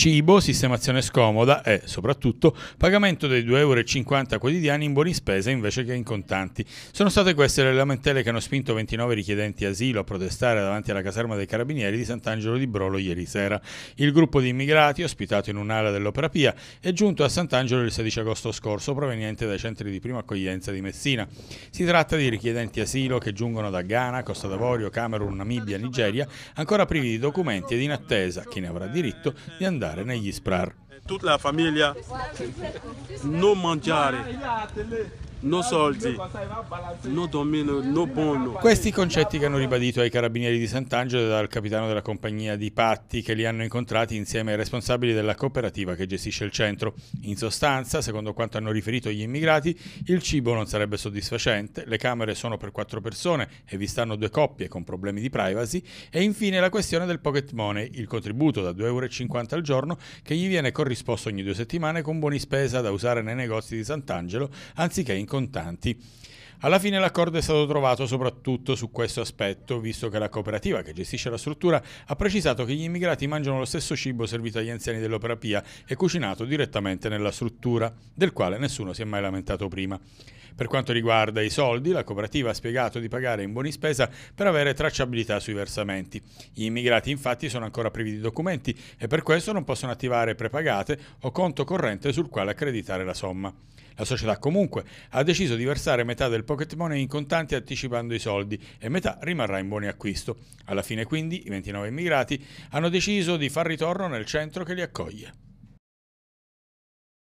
cibo, sistemazione scomoda e, soprattutto, pagamento dei 2,50 euro quotidiani in buoni spese invece che in contanti. Sono state queste le lamentele che hanno spinto 29 richiedenti asilo a protestare davanti alla caserma dei carabinieri di Sant'Angelo di Brolo ieri sera. Il gruppo di immigrati, ospitato in un'area dell'Opera Pia, è giunto a Sant'Angelo il 16 agosto scorso, proveniente dai centri di prima accoglienza di Messina. Si tratta di richiedenti asilo che giungono da Ghana, Costa d'Avorio, Camerun, Namibia, Nigeria, ancora privi di documenti ed in attesa, chi ne avrà diritto, di andare mangiare negli SPRAR. Tutta la famiglia non mangiare no soldi, no domino, no buono. Questi concetti che hanno ribadito ai carabinieri di Sant'Angelo dal capitano della compagnia di Patti che li hanno incontrati insieme ai responsabili della cooperativa che gestisce il centro. In sostanza, secondo quanto hanno riferito gli immigrati, il cibo non sarebbe soddisfacente, le camere sono per quattro persone e vi stanno due coppie con problemi di privacy e infine la questione del pocket money, il contributo da 2,50 euro al giorno che gli viene corrisposto ogni due settimane con buoni spesa da usare nei negozi di Sant'Angelo anziché in contanti alla fine l'accordo è stato trovato soprattutto su questo aspetto, visto che la cooperativa che gestisce la struttura ha precisato che gli immigrati mangiano lo stesso cibo servito agli anziani dell'Opera Pia e cucinato direttamente nella struttura, del quale nessuno si è mai lamentato prima. Per quanto riguarda i soldi, la cooperativa ha spiegato di pagare in buoni spesa per avere tracciabilità sui versamenti. Gli immigrati infatti sono ancora privi di documenti e per questo non possono attivare prepagate o conto corrente sul quale accreditare la somma. La società comunque ha deciso di versare metà del pocket money in contanti anticipando i soldi e metà rimarrà in buoni acquisto. Alla fine quindi i 29 immigrati hanno deciso di far ritorno nel centro che li accoglie.